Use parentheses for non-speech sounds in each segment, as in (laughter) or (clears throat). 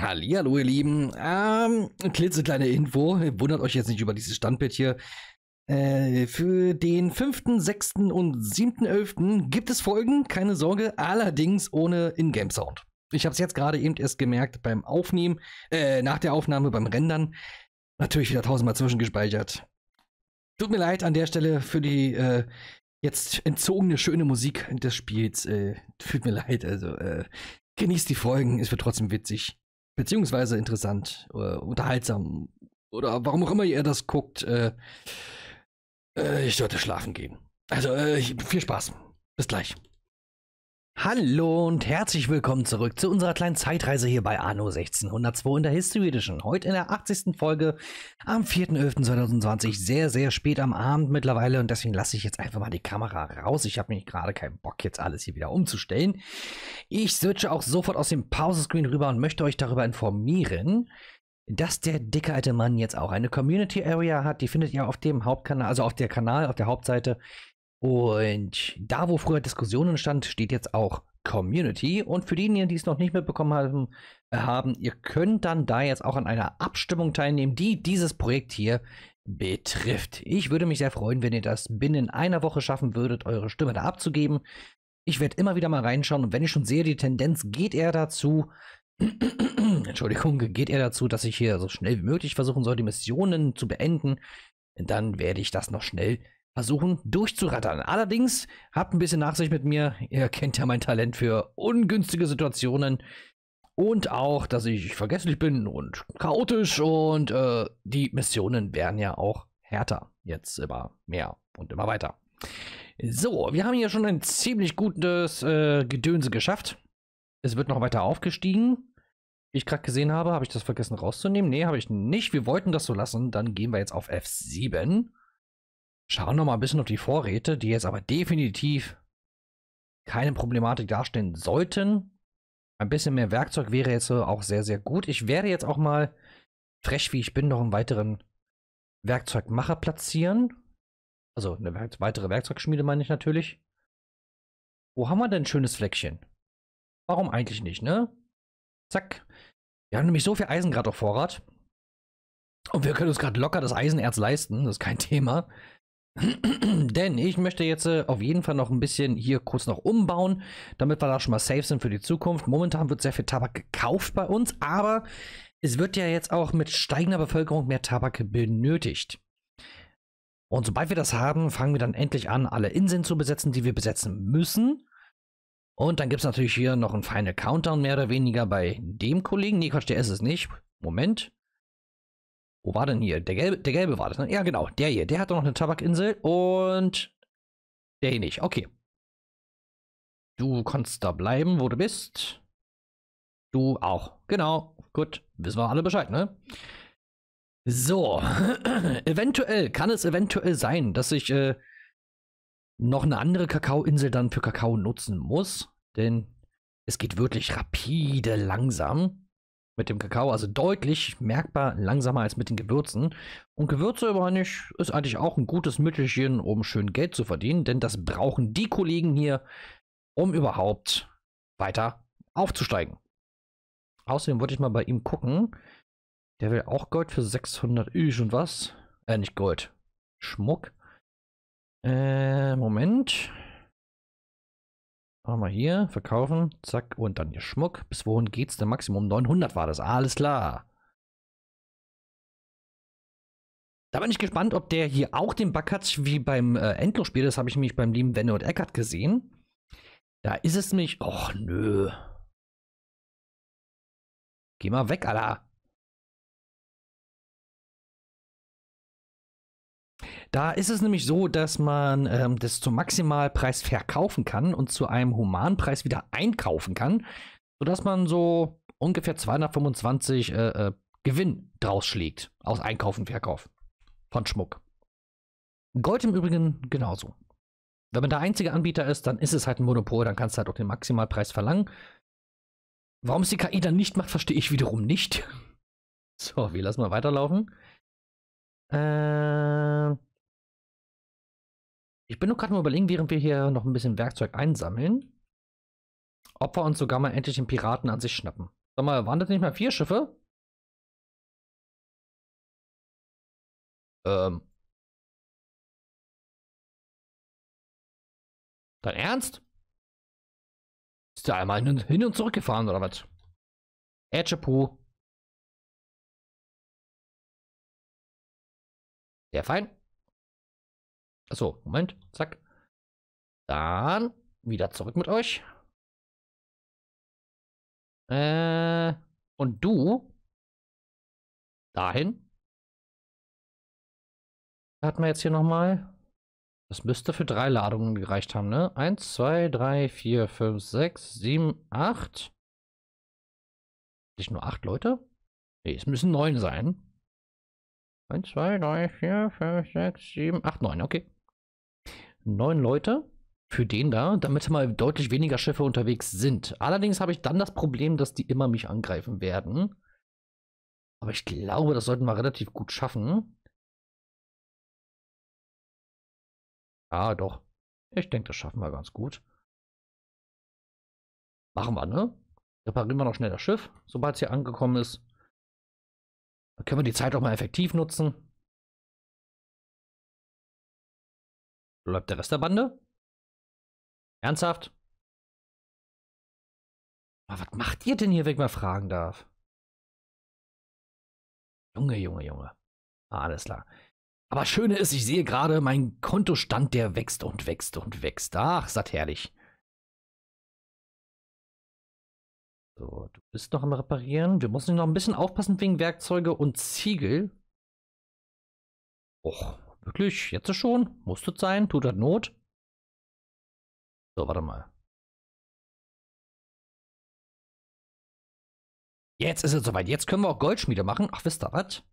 Hallihallo, ihr Lieben. Ähm, klitzekleine Info. Wundert euch jetzt nicht über dieses Standbild hier. Äh, für den 5., 6. und 7.11. gibt es Folgen, keine Sorge, allerdings ohne Ingame-Sound. Ich habe es jetzt gerade eben erst gemerkt beim Aufnehmen, äh, nach der Aufnahme, beim Rendern. Natürlich wieder tausendmal zwischengespeichert. Tut mir leid an der Stelle für die äh, jetzt entzogene schöne Musik des Spiels. Äh, tut mir leid, also äh, genießt die Folgen, es wird trotzdem witzig beziehungsweise interessant, äh, unterhaltsam oder warum auch immer ihr das guckt, äh, äh ich sollte schlafen gehen. Also, äh, viel Spaß. Bis gleich. Hallo und herzlich willkommen zurück zu unserer kleinen Zeitreise hier bei Anno 1602 in der History Edition. Heute in der 80. Folge am 4.11.2020, sehr, sehr spät am Abend mittlerweile und deswegen lasse ich jetzt einfach mal die Kamera raus. Ich habe nämlich gerade keinen Bock, jetzt alles hier wieder umzustellen. Ich switche auch sofort aus dem Pause-Screen rüber und möchte euch darüber informieren, dass der dicke alte Mann jetzt auch eine Community Area hat. Die findet ihr auf dem Hauptkanal, also auf der Kanal, auf der Hauptseite und da, wo früher Diskussionen entstand, steht jetzt auch Community. Und für diejenigen, die es noch nicht mitbekommen haben, äh, haben, ihr könnt dann da jetzt auch an einer Abstimmung teilnehmen, die dieses Projekt hier betrifft. Ich würde mich sehr freuen, wenn ihr das binnen einer Woche schaffen würdet, eure Stimme da abzugeben. Ich werde immer wieder mal reinschauen und wenn ich schon sehe, die Tendenz geht eher dazu, (clears throat) Entschuldigung, geht eher dazu, dass ich hier so schnell wie möglich versuchen soll, die Missionen zu beenden, dann werde ich das noch schnell versuchen durchzurattern. Allerdings habt ein bisschen Nachsicht mit mir. Ihr kennt ja mein Talent für ungünstige Situationen. Und auch, dass ich vergesslich bin und chaotisch und äh, die Missionen werden ja auch härter. Jetzt immer mehr und immer weiter. So, wir haben hier schon ein ziemlich gutes äh, Gedönse geschafft. Es wird noch weiter aufgestiegen. Wie ich gerade gesehen habe, habe ich das vergessen rauszunehmen? Ne, habe ich nicht. Wir wollten das so lassen. Dann gehen wir jetzt auf F7. Schauen wir mal ein bisschen auf die Vorräte, die jetzt aber definitiv keine Problematik darstellen sollten. Ein bisschen mehr Werkzeug wäre jetzt auch sehr, sehr gut. Ich werde jetzt auch mal, frech wie ich bin, noch einen weiteren Werkzeugmacher platzieren. Also eine weitere Werkzeugschmiede meine ich natürlich. Wo haben wir denn ein schönes Fleckchen? Warum eigentlich nicht, ne? Zack. Wir haben nämlich so viel Eisen gerade auf Vorrat. Und wir können uns gerade locker das Eisenerz leisten. Das ist kein (laughs) Thema. Denn ich möchte jetzt äh, auf jeden Fall noch ein bisschen hier kurz noch umbauen, damit wir da schon mal safe sind für die Zukunft. Momentan wird sehr viel Tabak gekauft bei uns, aber es wird ja jetzt auch mit steigender Bevölkerung mehr Tabak benötigt. Und sobald wir das haben, fangen wir dann endlich an, alle Inseln zu besetzen, die wir besetzen müssen. Und dann gibt es natürlich hier noch einen Final Countdown, mehr oder weniger bei dem Kollegen. Nee, Quatsch, der ist es nicht. Moment. Wo war denn hier? Der gelbe, der gelbe war das, ne? Ja, genau. Der hier. Der hat doch noch eine Tabakinsel und der hier nicht. Okay. Du kannst da bleiben, wo du bist. Du auch. Genau. Gut. Wissen wir alle Bescheid, ne? So. (clears throat) eventuell, kann es eventuell sein, dass ich äh, noch eine andere Kakaoinsel dann für Kakao nutzen muss. Denn es geht wirklich rapide langsam mit dem Kakao, also deutlich merkbar langsamer als mit den Gewürzen. Und Gewürze meine ich, ist eigentlich auch ein gutes Mittelchen, um schön Geld zu verdienen, denn das brauchen die Kollegen hier, um überhaupt weiter aufzusteigen. Außerdem wollte ich mal bei ihm gucken. Der will auch Gold für 600 Üsch und was. Äh, nicht Gold. Schmuck. Äh, Moment. Moment. Machen wir hier, verkaufen, zack, und dann hier Schmuck. Bis wohin geht's denn? Maximum 900 war das. Alles klar. Da bin ich gespannt, ob der hier auch den Bug hat, wie beim äh, Endlosspiel. Das habe ich nämlich beim lieben Wende und Eckert gesehen. Da ist es nämlich... Och, nö. Geh mal weg, Alter. Da ist es nämlich so, dass man ähm, das zum Maximalpreis verkaufen kann und zu einem Humanpreis wieder einkaufen kann, sodass man so ungefähr 225 äh, äh, Gewinn draus schlägt aus Einkauf und Verkauf von Schmuck. Gold im Übrigen genauso. Wenn man der einzige Anbieter ist, dann ist es halt ein Monopol, dann kannst du halt auch den Maximalpreis verlangen. Warum es die KI dann nicht macht, verstehe ich wiederum nicht. (laughs) So, wir lassen mal weiterlaufen. Äh, ich bin nur gerade mal überlegen, während wir hier noch ein bisschen Werkzeug einsammeln, ob wir uns sogar mal endlich den Piraten an sich schnappen. Sag mal, waren das nicht mal vier Schiffe? Ähm. Dein Ernst? Ist der einmal hin und zurück gefahren oder was? Edgepu. Sehr fein. Achso, Moment. Zack. Dann wieder zurück mit euch. Äh, und du dahin. Hatten wir jetzt hier nochmal. Das müsste für drei Ladungen gereicht haben, ne? Eins, zwei, drei, vier, fünf, sechs, sieben, acht. Nicht nur acht Leute? Ne, es müssen neun sein. Eins, zwei, drei, vier, fünf, sechs, sieben, acht, neun. Okay neun Leute für den da, damit mal deutlich weniger Schiffe unterwegs sind. Allerdings habe ich dann das Problem, dass die immer mich angreifen werden. Aber ich glaube, das sollten wir relativ gut schaffen. Ah, doch. Ich denke, das schaffen wir ganz gut. Machen wir, ne? Reparieren wir noch schnell das Schiff, sobald es hier angekommen ist. Dann können wir die Zeit auch mal effektiv nutzen. Bleibt der Rest der Bande? Ernsthaft? Aber was macht ihr denn hier, wenn ich mal fragen darf? Junge, Junge, Junge. alles klar. Aber das Schöne ist, ich sehe gerade, mein Kontostand, der wächst und wächst und wächst. Ach, satt herrlich. So, du bist noch am Reparieren. Wir müssen noch ein bisschen aufpassen wegen Werkzeuge und Ziegel. Och, Wirklich? Jetzt schon? Muss das sein? Tut das Not? So, warte mal. Jetzt ist es soweit. Jetzt können wir auch Goldschmiede machen. Ach, wisst ihr was?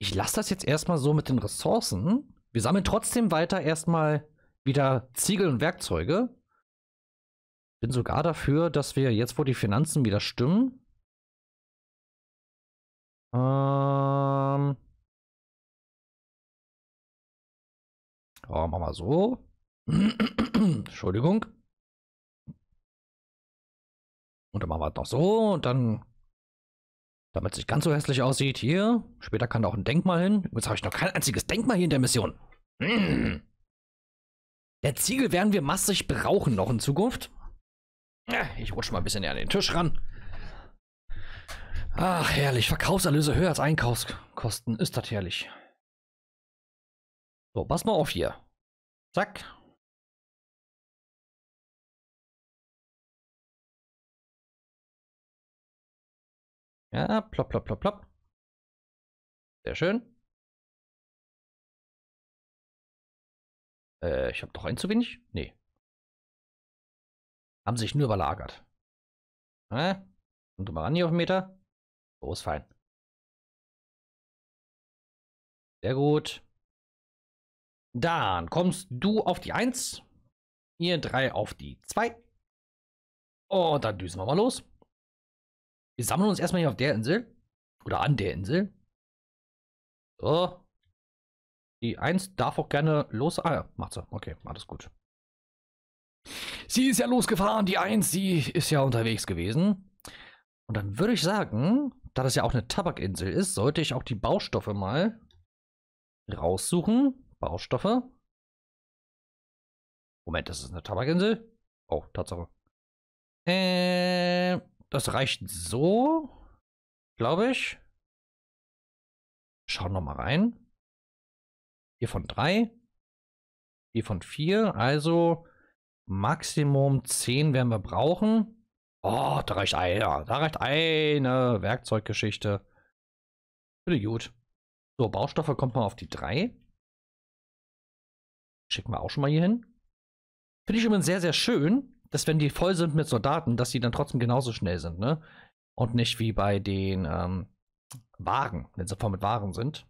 Ich lasse das jetzt erstmal so mit den Ressourcen. Wir sammeln trotzdem weiter erstmal wieder Ziegel und Werkzeuge. Bin sogar dafür, dass wir jetzt, wo die Finanzen wieder stimmen, ähm, Oh, machen wir so. (clears throat) Entschuldigung. Und dann machen wir es noch so und dann, damit es nicht ganz so hässlich aussieht, hier. Später kann da auch ein Denkmal hin. Jetzt habe ich noch kein einziges Denkmal hier in der Mission. (clears throat) Der Ziegel werden wir massig brauchen noch in Zukunft. Äh, ich rutsche mal ein bisschen näher an den Tisch ran. Ach, herrlich. Verkaufserlöse höher als Einkaufskosten. Ist das herrlich. So, pass mal auf hier. Zack. Ja, plopp, plopp, plopp, plopp. Sehr schön. Äh, ich habe doch ein zu wenig? Nee. Haben sich nur überlagert. Äh, und du mal ran hier auf den Meter. So ist fein. Sehr gut. Dann kommst du auf die 1, ihr drei auf die 2. Und dann düsen wir mal los. Wir sammeln uns erstmal hier auf der Insel. Oder an der Insel. So. Die 1 darf auch gerne los. Ah ja, macht sie. Okay, alles gut. Sie ist ja losgefahren, die 1, sie ist ja unterwegs gewesen. Und dann würde ich sagen, da das ja auch eine Tabakinsel ist, sollte ich auch die Baustoffe mal raussuchen. Baustoffe. Moment, das ist eine Tabakinsel? Oh, Tatsache. Äh, das reicht so, glaube ich. Schauen wir mal rein. Hier von drei, Hier von vier. Also Maximum zehn werden wir brauchen. Oh, da reicht einer. Da reicht eine Werkzeuggeschichte. Bitte gut. So, Baustoffe kommt man auf die drei. Schicken wir auch schon mal hier hin. Finde ich übrigens sehr, sehr schön, dass wenn die voll sind mit Soldaten, dass die dann trotzdem genauso schnell sind, ne? Und nicht wie bei den ähm, Wagen, wenn sie voll mit Waren sind.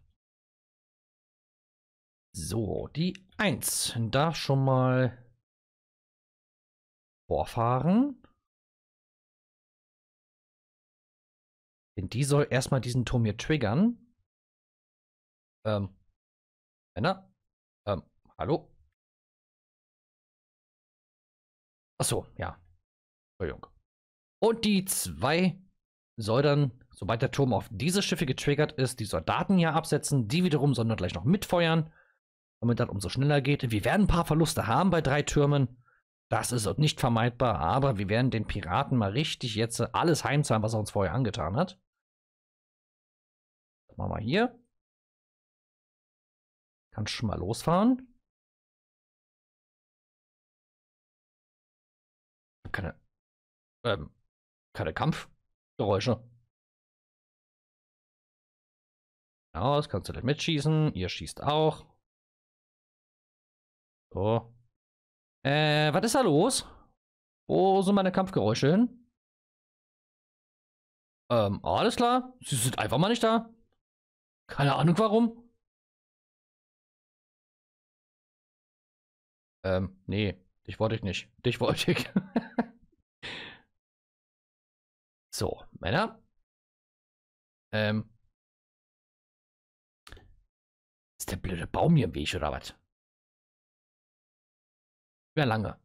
So, die 1 darf schon mal vorfahren. Denn die soll erstmal diesen Turm hier triggern. Ähm, Männer, Hallo? Achso, ja. Entschuldigung. Und die zwei soll sobald der Turm auf diese Schiffe getriggert ist, die Soldaten hier absetzen. Die wiederum sollen dann gleich noch mitfeuern, damit das umso schneller geht. Wir werden ein paar Verluste haben bei drei Türmen. Das ist nicht vermeidbar, aber wir werden den Piraten mal richtig jetzt alles heimzahlen, was er uns vorher angetan hat. Das machen wir hier. Kann schon mal losfahren. keine, ähm, keine Kampfgeräusche. Genau, das kannst du gleich mitschießen. Ihr schießt auch. So. Äh, was ist da los? Wo sind meine Kampfgeräusche hin? Ähm, alles klar. Sie sind einfach mal nicht da. Keine Ahnung warum. Ähm, nee. Dich wollte ich nicht. Dich wollte ich. (laughs) (laughs) So, Männer. Ähm. Ist der blöde Baum hier im Weg oder was? Über lange.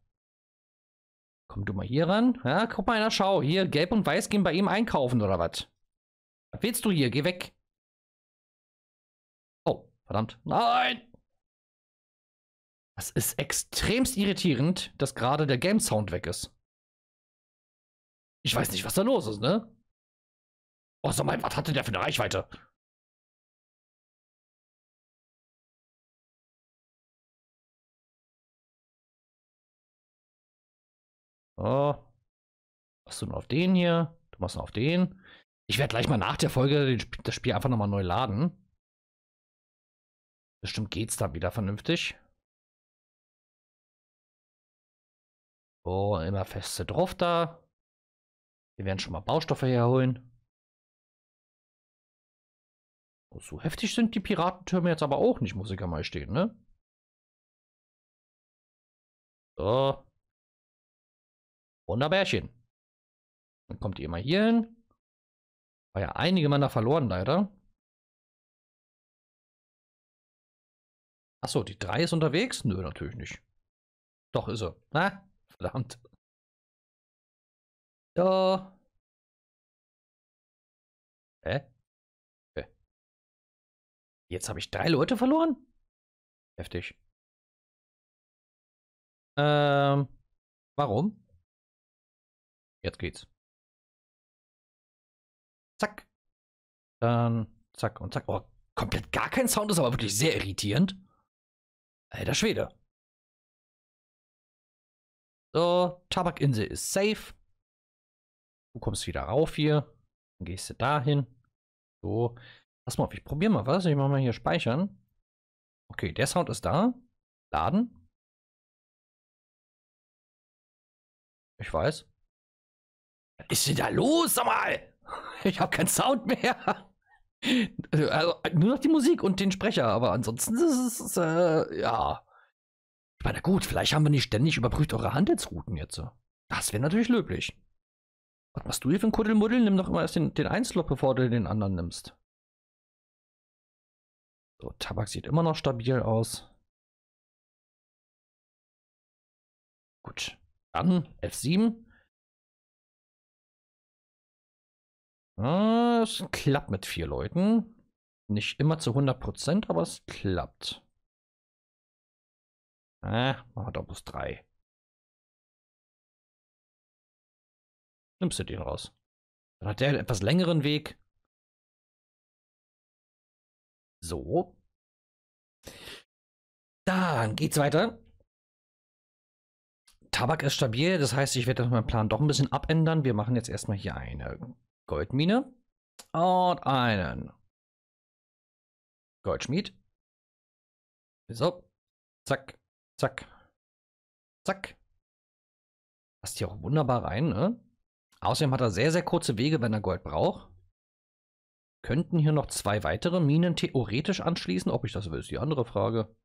Komm du mal hier ran. Ja, guck mal einer, schau. Hier, gelb und weiß gehen bei ihm einkaufen oder was? Was willst du hier? Geh weg. Oh, verdammt. Nein! Das ist extremst irritierend, dass gerade der Game Sound weg ist. Ich weiß nicht, was da los ist, ne? Oh, sag mal, was hatte der für eine Reichweite? So. Machst du nur auf den hier? Du machst nur auf den. Ich werde gleich mal nach der Folge das Spiel einfach nochmal neu laden. Bestimmt geht's dann wieder vernünftig. So, immer feste drauf da. Wir werden schon mal Baustoffe herholen. Oh, so heftig sind die Piratentürme jetzt aber auch nicht, muss ich ja mal stehen, ne? So. Wunderbärchen. Dann kommt ihr mal hier hin. War ja einige Männer verloren, leider. Achso, die 3 ist unterwegs? Nö, natürlich nicht. Doch, ist er. Na, verdammt. Da. Hä? Hä? Jetzt habe ich drei Leute verloren? Heftig. Ähm, warum? Jetzt geht's. Zack. Dann zack und zack. Oh, komplett gar kein Sound ist aber wirklich sehr irritierend. Alter Schwede. So, Tabakinsel ist safe. Du kommst wieder rauf hier. Dann gehst du dahin. So. lass mal auf, ich probiere mal was. Ich mache mal hier speichern. Okay, der Sound ist da. Laden. Ich weiß. Was ist denn da los? Sag mal! (laughs) Ich habe keinen Sound mehr. (laughs) Also, nur noch die Musik und den Sprecher, aber ansonsten ist es, äh, ja. Ich meine, gut, vielleicht haben wir nicht ständig überprüft eure Handelsrouten jetzt. Das wäre natürlich löblich. Was machst du hier für ein Kuddelmuddel? Nimm doch immer erst den, den Einslop, bevor du den anderen nimmst. So, Tabak sieht immer noch stabil aus. Gut, dann F7. Ah, es klappt mit vier Leuten. Nicht immer zu 100%, aber es klappt. Ah, wir doch Opus 3. nimmst du den raus. Dann hat der einen etwas längeren Weg. So. Dann geht's weiter. Tabak ist stabil, das heißt, ich werde meinen Plan doch ein bisschen abändern. Wir machen jetzt erstmal hier eine Goldmine und einen Goldschmied. So, zack, zack, zack. Passt hier auch wunderbar rein, ne? Außerdem hat er sehr, sehr kurze Wege, wenn er Gold braucht. Könnten hier noch zwei weitere Minen theoretisch anschließen? Ob ich das will, ist die andere Frage.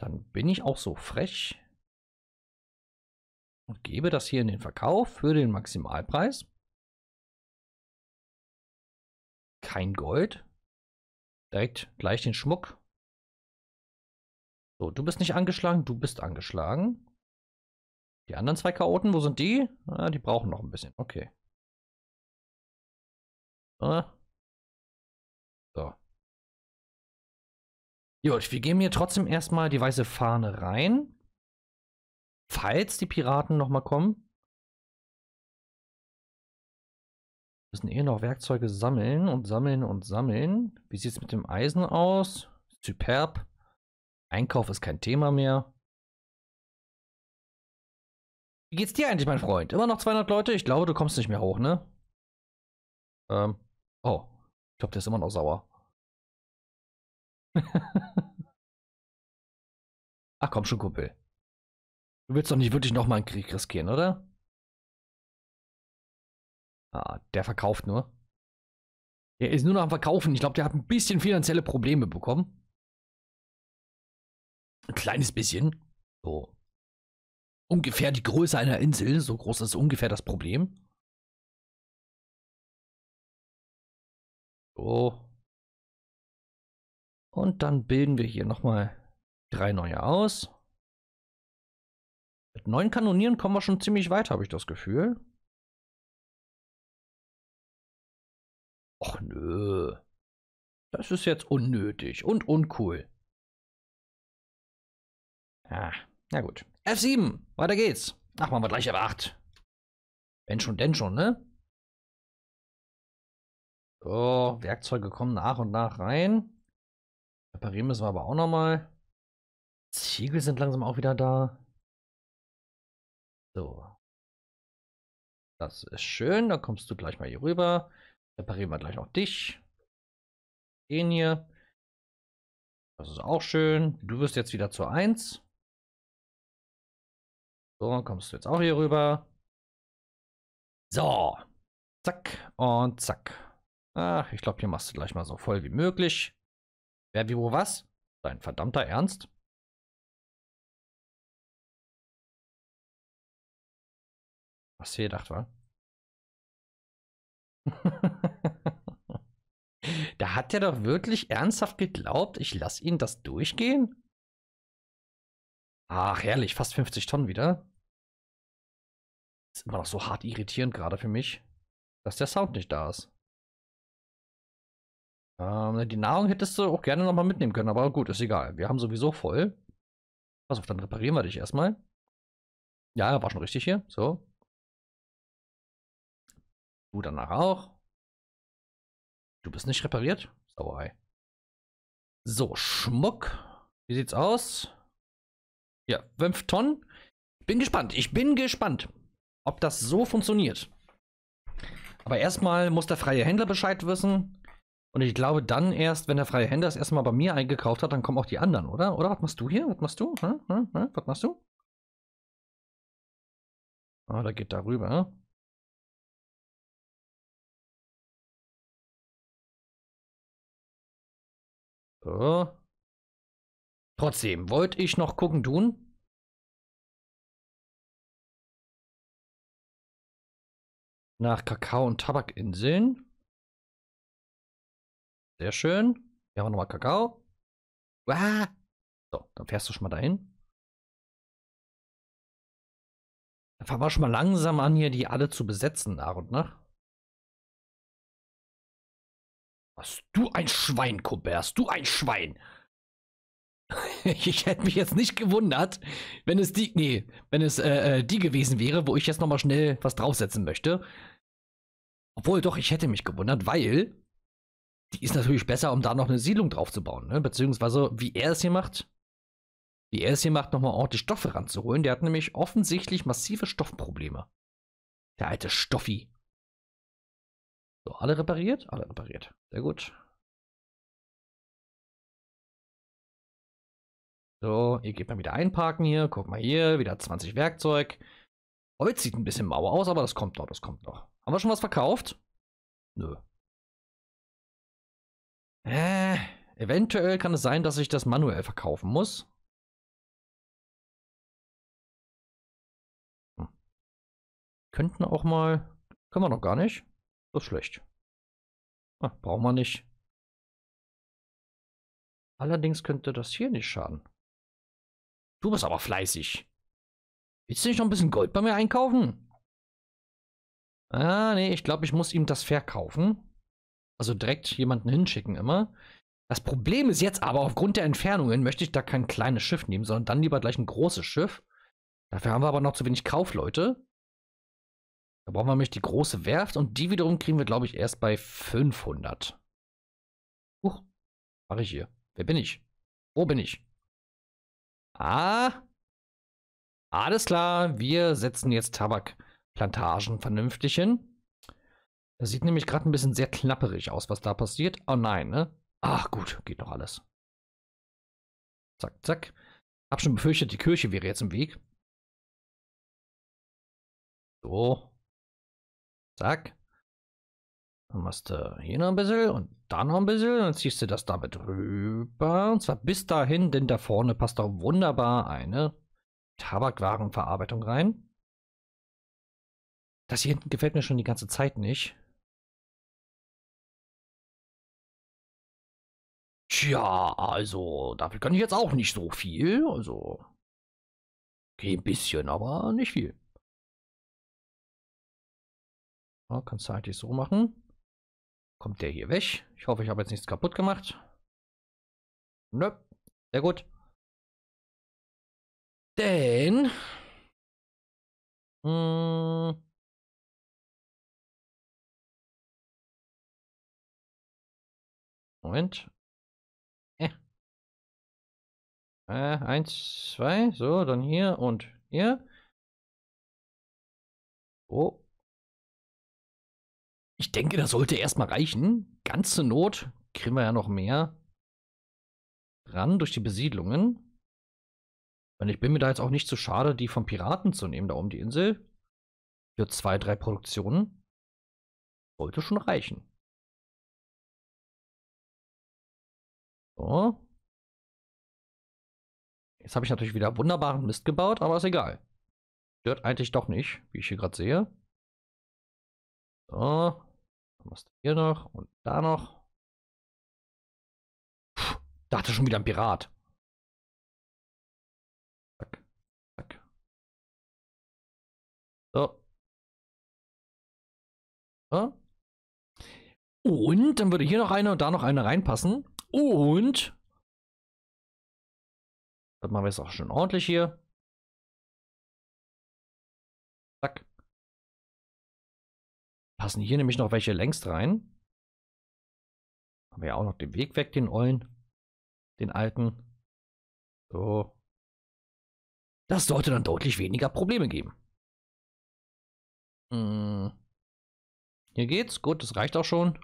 Dann bin ich auch so frech und gebe das hier in den Verkauf für den Maximalpreis. Kein Gold. Direkt gleich den Schmuck. So, du bist nicht angeschlagen, du bist angeschlagen. Die anderen zwei Chaoten, wo sind die? Ah, die brauchen noch ein bisschen. Okay. Ah. So. Gut, wir geben hier trotzdem erstmal die weiße Fahne rein. Falls die Piraten nochmal kommen. Wir müssen eh noch Werkzeuge sammeln und sammeln und sammeln. Wie sieht es mit dem Eisen aus? Superb. Einkauf ist kein Thema mehr. Wie geht's dir eigentlich, mein Freund? Immer noch 200 Leute? Ich glaube, du kommst nicht mehr hoch, ne? Ähm. Oh. Ich glaube, der ist immer noch sauer. (laughs) Ach komm schon, Kumpel. Du willst doch nicht wirklich nochmal einen Krieg riskieren, oder? Ah, der verkauft nur. Der ist nur noch am Verkaufen. Ich glaube, der hat ein bisschen finanzielle Probleme bekommen. Ein kleines bisschen. So ungefähr die Größe einer Insel. So groß ist ungefähr das Problem. So. Und dann bilden wir hier nochmal drei neue aus. Mit neun Kanonieren kommen wir schon ziemlich weit, habe ich das Gefühl. Och nö. Das ist jetzt unnötig und uncool. Ah, na gut. F7, weiter geht's. Ach, machen wir gleich F8. Wenn schon, denn schon, ne? So, Werkzeuge kommen nach und nach rein. Reparieren müssen wir aber auch nochmal. Ziegel sind langsam auch wieder da. So. Das ist schön, da kommst du gleich mal hier rüber. Reparieren wir gleich noch dich. Den hier. Das ist auch schön. Du wirst jetzt wieder zur 1. So, kommst du jetzt auch hier rüber. So. Zack und zack. Ach, ich glaube, hier machst du gleich mal so voll wie möglich. Wer, wie, wo, was? Dein verdammter Ernst? Was hier gedacht war? (laughs) da hat er doch wirklich ernsthaft geglaubt, ich lasse ihn das durchgehen? Ach, herrlich, fast 50 Tonnen wieder. Ist immer noch so hart irritierend gerade für mich, dass der Sound nicht da ist. Ähm, die Nahrung hättest du auch gerne nochmal mitnehmen können, aber gut, ist egal. Wir haben sowieso voll. Pass auf, dann reparieren wir dich erstmal. Ja, war schon richtig hier. So. Du danach auch. Du bist nicht repariert? Sauerei. So, Schmuck. Wie sieht's aus? Ja, 5 Tonnen. bin gespannt. Ich bin gespannt ob das so funktioniert. Aber erstmal muss der freie Händler Bescheid wissen. Und ich glaube dann erst, wenn der freie Händler es erstmal bei mir eingekauft hat, dann kommen auch die anderen, oder? Oder was machst du hier? Was machst du? Hm? Hm? Hm? Was machst du? Ah, da geht darüber. So. Trotzdem, wollte ich noch gucken tun. nach Kakao- und Tabakinseln. Sehr schön. Hier haben wir nochmal Kakao. Uah! So, dann fährst du schon mal dahin. Dann fangen wir schon mal langsam an, hier die alle zu besetzen, nach und nach. Ne? Was du ein Schwein, Kubers, du ein Schwein. (laughs) ich hätte mich jetzt nicht gewundert, wenn es die, nee, wenn es äh, äh die gewesen wäre, wo ich jetzt nochmal schnell was draufsetzen möchte. Obwohl, doch, ich hätte mich gewundert, weil die ist natürlich besser, um da noch eine Siedlung draufzubauen, Ne? Beziehungsweise, wie er es hier macht, wie er es hier macht, nochmal ordentlich Stoffe ranzuholen. Der hat nämlich offensichtlich massive Stoffprobleme. Der alte Stoffi. So, alle repariert? Alle repariert. Sehr gut. So, ihr geht mal wieder einparken hier. Guck mal hier, wieder 20 Werkzeug. Holz oh, sieht ein bisschen mauer aus, aber das kommt noch, das kommt noch. Haben wir schon was verkauft? Nö. Äh, eventuell kann es sein, dass ich das manuell verkaufen muss. Hm. Könnten auch mal... Können wir noch gar nicht. Das ist schlecht. Ach, brauchen wir nicht. Allerdings könnte das hier nicht schaden. Du bist aber fleißig. Willst du nicht noch ein bisschen Gold bei mir einkaufen? Ah, nee, ich glaube, ich muss ihm das verkaufen. Also direkt jemanden hinschicken immer. Das Problem ist jetzt aber, aufgrund der Entfernungen möchte ich da kein kleines Schiff nehmen, sondern dann lieber gleich ein großes Schiff. Dafür haben wir aber noch zu wenig Kaufleute. Da brauchen wir nämlich die große Werft und die wiederum kriegen wir, glaube ich, erst bei 500. Huch, mache ich hier. Wer bin ich? Wo bin ich? Ah, alles klar, wir setzen jetzt Tabakplantagen vernünftig hin. Das sieht nämlich gerade ein bisschen sehr knapperig aus, was da passiert. Oh nein, ne? Ach gut, geht noch alles. Zack, zack. Hab schon befürchtet, die Kirche wäre jetzt im Weg. So. Zack. Dann machst du hier noch ein bisschen und da noch ein bisschen. dann ziehst du das damit rüber. Und zwar bis dahin, denn da vorne passt auch wunderbar eine Tabakwarenverarbeitung rein. Das hier hinten gefällt mir schon die ganze Zeit nicht. Tja, also, dafür kann ich jetzt auch nicht so viel. Also, okay, ein bisschen, aber nicht viel. Ja, kannst du eigentlich so machen. Kommt der hier weg? Ich hoffe, ich habe jetzt nichts kaputt gemacht. Nö. Sehr gut. Denn... Mh, hm, Moment. Äh. Äh, eins, zwei. So, dann hier und hier. Oh. Ich denke, das sollte erstmal reichen. Ganze Not kriegen wir ja noch mehr ran durch die Besiedlungen. Und ich bin mir da jetzt auch nicht zu so schade, die von Piraten zu nehmen, da um die Insel. Für zwei, drei Produktionen. Sollte schon reichen. So. Jetzt habe ich natürlich wieder wunderbaren Mist gebaut, aber ist egal. Stört eigentlich doch nicht, wie ich hier gerade sehe. So. Was hier noch und da noch. Puh, da hatte schon wieder ein Pirat. Zack, zack. So. so. Und dann würde hier noch eine und da noch eine reinpassen. Und. Das machen wir jetzt auch schon ordentlich hier. Passen hier nämlich noch welche längst rein. Haben wir ja auch noch den Weg weg, den Ollen. Den alten. So. Das sollte dann deutlich weniger Probleme geben. Hm. Hier geht's. Gut, das reicht auch schon.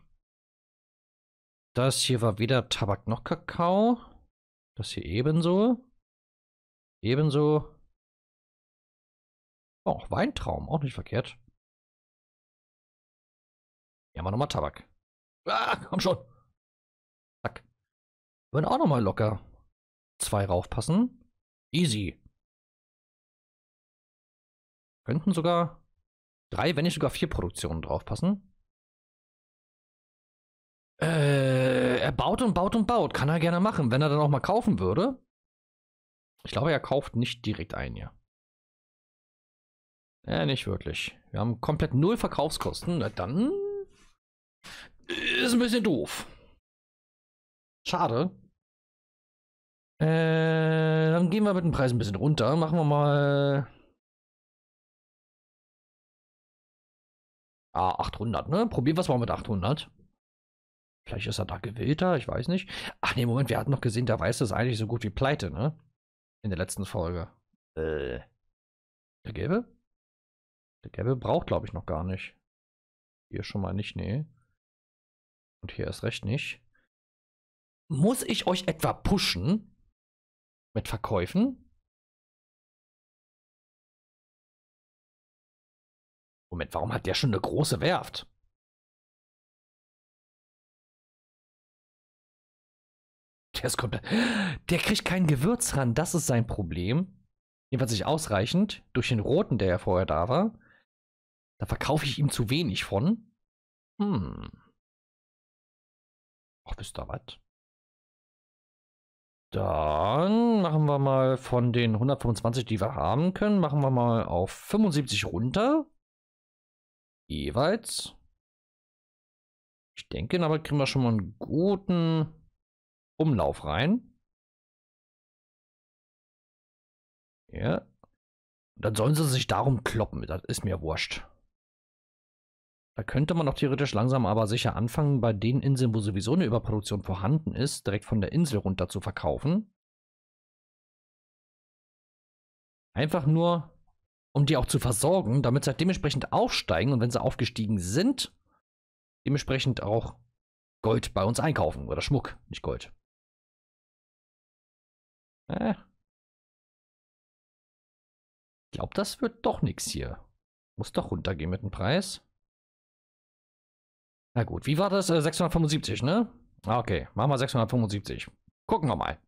Das hier war weder Tabak noch Kakao. Das hier ebenso. Ebenso. Oh, Weintraum, auch nicht verkehrt. Hier haben wir nochmal Tabak. Ah, komm schon. Zack. Würden auch nochmal locker zwei raufpassen. Easy. Könnten sogar drei, wenn nicht sogar vier Produktionen draufpassen. Äh, er baut und baut und baut. Kann er gerne machen, wenn er dann auch mal kaufen würde. Ich glaube, er kauft nicht direkt ein, ja. Äh, nicht wirklich. Wir haben komplett null Verkaufskosten. Na dann ist ein bisschen doof. Schade. Äh, dann gehen wir mit dem Preis ein bisschen runter. Machen wir mal. Äh, ah, 800, ne? Probieren wir es mal mit 800. Vielleicht ist er da gewillter, ich weiß nicht. Ach nee, Moment, wir hatten noch gesehen, der Weiße ist eigentlich so gut wie pleite, ne? In der letzten Folge. Äh. Der Gelbe? Der Gelbe braucht, glaube ich, noch gar nicht. Hier schon mal nicht, nee. Und hier erst recht nicht. Muss ich euch etwa pushen? Mit Verkäufen? Moment, warum hat der schon eine große Werft? Der ist komplett. Der kriegt kein Gewürz ran, das ist sein Problem. Jedenfalls nicht ausreichend. Durch den roten, der ja vorher da war. Da verkaufe ich ihm zu wenig von. Hm. Ach, bis da was? Dann machen wir mal von den 125, die wir haben können, machen wir mal auf 75 runter. Jeweils. Ich denke, damit kriegen wir schon mal einen guten Umlauf rein. Ja. Dann sollen sie sich darum kloppen. Das ist mir wurscht. Da könnte man auch theoretisch langsam aber sicher anfangen, bei den Inseln, wo sowieso eine Überproduktion vorhanden ist, direkt von der Insel runter zu verkaufen. Einfach nur, um die auch zu versorgen, damit sie halt dementsprechend aufsteigen und wenn sie aufgestiegen sind, dementsprechend auch Gold bei uns einkaufen oder Schmuck, nicht Gold. Äh. Ich glaube, das wird doch nichts hier. Muss doch runtergehen mit dem Preis. Na gut, wie war das? 675, äh, ne? Ah, okay, machen wir 675. Gucken wir mal.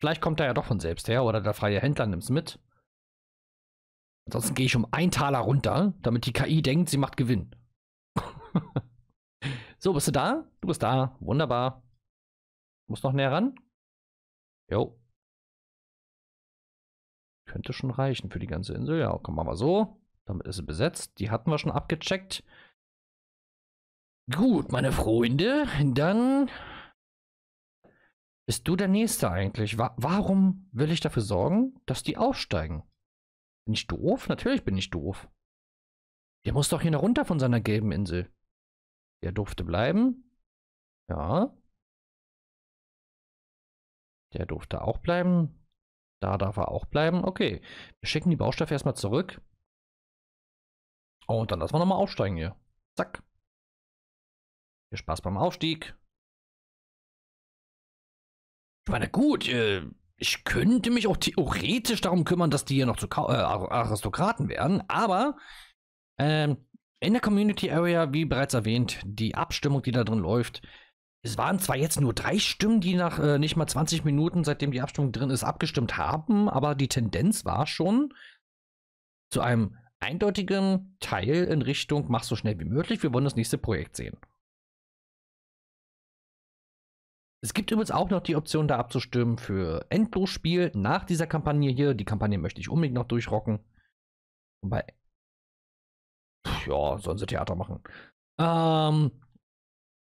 Vielleicht kommt er ja doch von selbst her oder der freie Händler nimmt es mit. Ansonsten gehe ich um einen Taler runter, damit die KI denkt, sie macht Gewinn. (laughs) so, bist du da? Du bist da. Wunderbar. Muss noch näher ran? Jo. Könnte schon reichen für die ganze Insel. Ja, komm, machen wir so. Damit ist sie besetzt. Die hatten wir schon abgecheckt. Gut, meine Freunde, dann bist du der Nächste eigentlich. Wa warum will ich dafür sorgen, dass die aufsteigen? Bin ich doof? Natürlich bin ich doof. Der muss doch hier noch runter von seiner gelben Insel. Der durfte bleiben. Ja. Der durfte auch bleiben. Da darf er auch bleiben. Okay. Wir schicken die Baustoffe erstmal zurück. Und dann lassen wir nochmal aufsteigen hier. Zack. Viel Spaß beim Aufstieg. Ich meine, gut, äh, ich könnte mich auch theoretisch darum kümmern, dass die hier noch zu äh, Aristokraten werden, aber ähm, in der Community Area, wie bereits erwähnt, die Abstimmung, die da drin läuft, es waren zwar jetzt nur drei Stimmen, die nach äh, nicht mal 20 Minuten, seitdem die Abstimmung drin ist, abgestimmt haben, aber die Tendenz war schon zu einem eindeutigen Teil in Richtung mach so schnell wie möglich, wir wollen das nächste Projekt sehen. Es gibt übrigens auch noch die Option, da abzustimmen für Endlosspiel nach dieser Kampagne hier. Die Kampagne möchte ich unbedingt noch durchrocken. Wobei. Ja, sollen sie Theater machen. Ähm,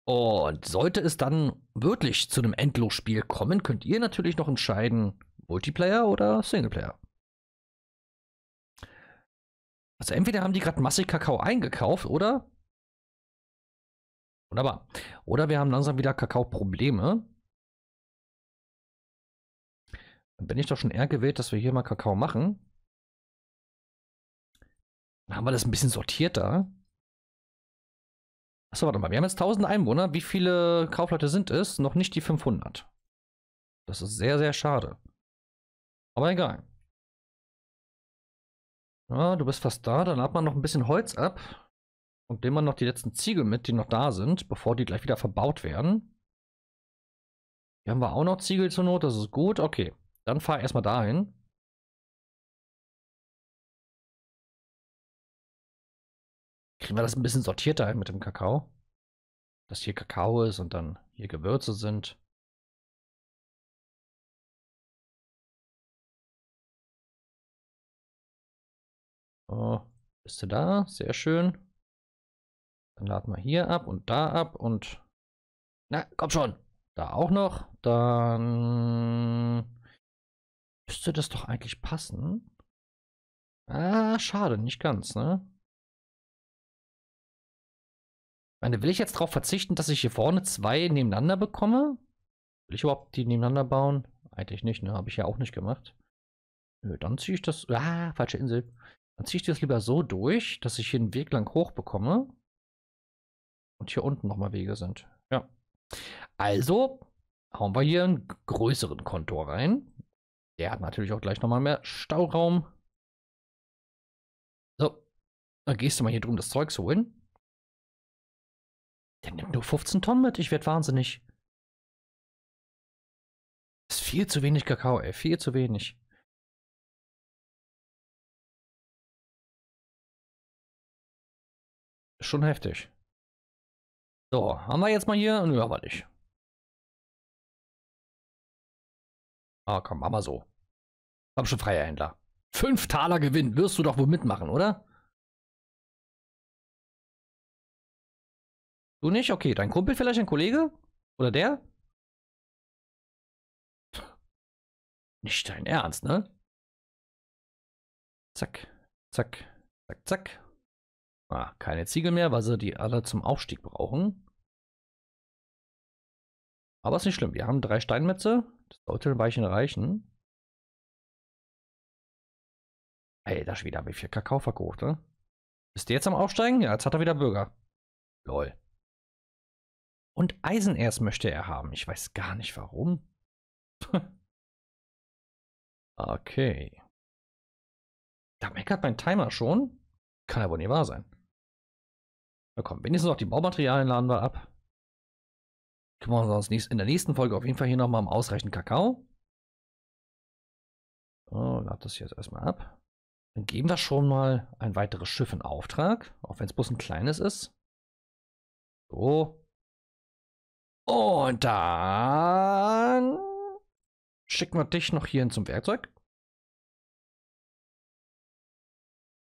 und sollte es dann wirklich zu einem Endlosspiel kommen, könnt ihr natürlich noch entscheiden, Multiplayer oder Singleplayer. Also entweder haben die gerade massig Kakao eingekauft oder Wunderbar. Oder wir haben langsam wieder Kakao-Probleme. Dann bin ich doch schon eher gewählt, dass wir hier mal Kakao machen. Dann haben wir das ein bisschen sortierter. Achso, warte mal. Wir haben jetzt 1000 Einwohner. Wie viele Kaufleute sind es? Noch nicht die 500. Das ist sehr, sehr schade. Aber egal. Ja, du bist fast da. Dann hat man noch ein bisschen Holz ab. Und nehmen wir noch die letzten Ziegel mit, die noch da sind, bevor die gleich wieder verbaut werden. Hier haben wir auch noch Ziegel zur Not, das ist gut. Okay, dann fahr erstmal dahin. Kriegen wir das ein bisschen sortierter mit dem Kakao. Dass hier Kakao ist und dann hier Gewürze sind. Oh, bist du da? Sehr schön. Dann laden wir hier ab und da ab und... Na, komm schon. Da auch noch. Dann müsste das doch eigentlich passen. Ah, schade, nicht ganz, ne? Ich meine, will ich jetzt darauf verzichten, dass ich hier vorne zwei nebeneinander bekomme? Will ich überhaupt die nebeneinander bauen? Eigentlich nicht, ne? Habe ich ja auch nicht gemacht. Nö, dann ziehe ich das... Ah, falsche Insel. Dann ziehe ich das lieber so durch, dass ich hier einen Weg lang hoch bekomme und hier unten nochmal Wege sind. Ja. Hm. Also hauen wir hier einen größeren Kontor rein. Der hat natürlich auch gleich nochmal mehr Stauraum. So, dann gehst du mal hier drum das Zeug holen. Der nimmt nur 15 Tonnen mit. Ich werde wahnsinnig. Das ist viel zu wenig Kakao, ey. Viel zu wenig. Schon heftig. So, haben wir jetzt mal hier? Nö, aber nicht. Ah, komm, mach mal so. Komm schon, freier Händler. Fünf Taler Gewinn, wirst du doch wohl mitmachen, oder? Du nicht? Okay, dein Kumpel vielleicht ein Kollege? Oder der? Nicht dein Ernst, ne? Zack, zack, zack, zack. Ah, keine Ziegel mehr, weil sie die alle zum Aufstieg brauchen. Aber ist nicht schlimm. Wir haben drei Steinmetze. Das sollte ein Weilchen reichen. Alter wieder habe ich viel Kakao verkauft, ne? Ist der jetzt am Aufsteigen? Ja, jetzt hat er wieder Bürger. Lol. Und Eisenerz möchte er haben. Ich weiß gar nicht warum. (laughs) okay. Da meckert mein Timer schon. Kann aber wohl nicht wahr sein. Na komm, wenigstens noch die Baumaterialien laden wir ab. Kümmern wir uns in der nächsten Folge auf jeden Fall hier nochmal um ausreichend Kakao. So, lad das jetzt erstmal ab. Dann geben wir schon mal ein weiteres Schiff in Auftrag, auch wenn es bloß ein kleines ist. So. Und dann schicken wir dich noch hier hin zum Werkzeug.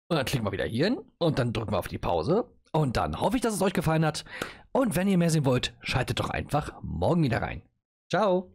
Und dann klicken wir wieder hier hin und dann drücken wir auf die Pause. Und dann hoffe ich, dass es euch gefallen hat. Und wenn ihr mehr sehen wollt, schaltet doch einfach morgen wieder rein. Ciao.